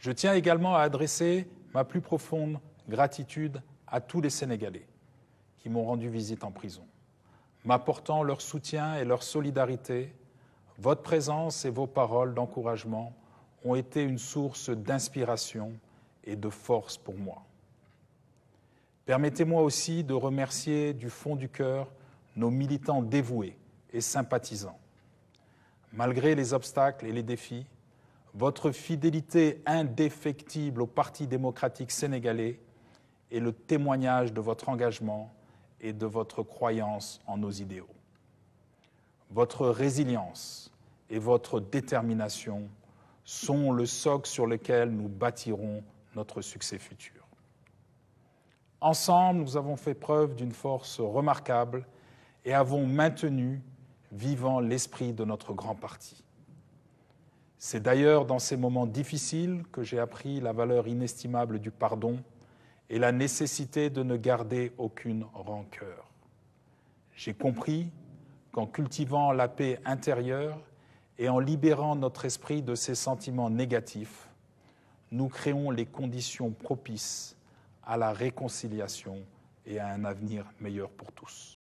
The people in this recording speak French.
Je tiens également à adresser ma plus profonde gratitude à tous les Sénégalais qui m'ont rendu visite en prison, m'apportant leur soutien et leur solidarité. Votre présence et vos paroles d'encouragement ont été une source d'inspiration et de force pour moi. Permettez-moi aussi de remercier du fond du cœur nos militants dévoués et sympathisants. Malgré les obstacles et les défis, votre fidélité indéfectible au Parti démocratique sénégalais est le témoignage de votre engagement et de votre croyance en nos idéaux. Votre résilience et votre détermination sont le socle sur lequel nous bâtirons notre succès futur. Ensemble, nous avons fait preuve d'une force remarquable et avons maintenu vivant l'esprit de notre grand parti. C'est d'ailleurs dans ces moments difficiles que j'ai appris la valeur inestimable du pardon et la nécessité de ne garder aucune rancœur. J'ai compris qu'en cultivant la paix intérieure et en libérant notre esprit de ces sentiments négatifs, nous créons les conditions propices à la réconciliation et à un avenir meilleur pour tous.